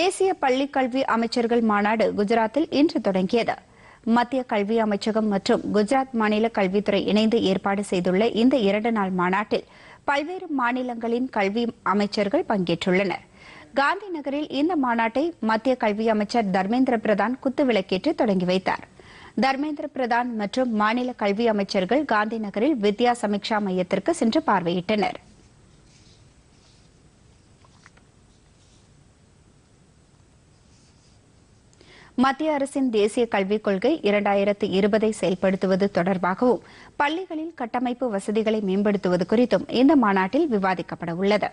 தேசிய கல்வி அமைச்சர்கள் மாநாடு குஜராத்தில் இன்று தொடங்கியது மத்திய கல்வி அமைச்சகம் மற்றும் குஜராத் மாநில கல்வித்துறை இணைந்து ஏற்பாடு செய்துள்ள இந்த இரண்டு நாள் மாநாட்டில் பல்வேறு மாநிலங்களின் கல்வி அமைச்சர்கள் பங்கேற்றுள்ளனர் காந்தி நகரில் இந்த மாநாட்டை மத்திய கல்வி அமைச்சர் தர்மேந்திர பிரதான் குத்துவிளக்கேற்று தொடங்கி வைத்தார் தர்மேந்திர பிரதான் மற்றும் மாநில கல்வி அமைச்சர்கள் காந்தி நகரில் வித்யா சமீக்ஷா மையத்திற்கு சென்று பார்வையிட்டனா் மத்திய அரசின் தேசிய கல்விக் கொள்கை இரண்டாயிரத்து இருபதை செயல்படுத்துவது தொடர்பாகவும் பள்ளிகளில் கட்டமைப்பு வசதிகளை மேம்படுத்துவது குறித்தும் இந்த மாநாட்டில் விவாதிக்கப்பட உள்ளது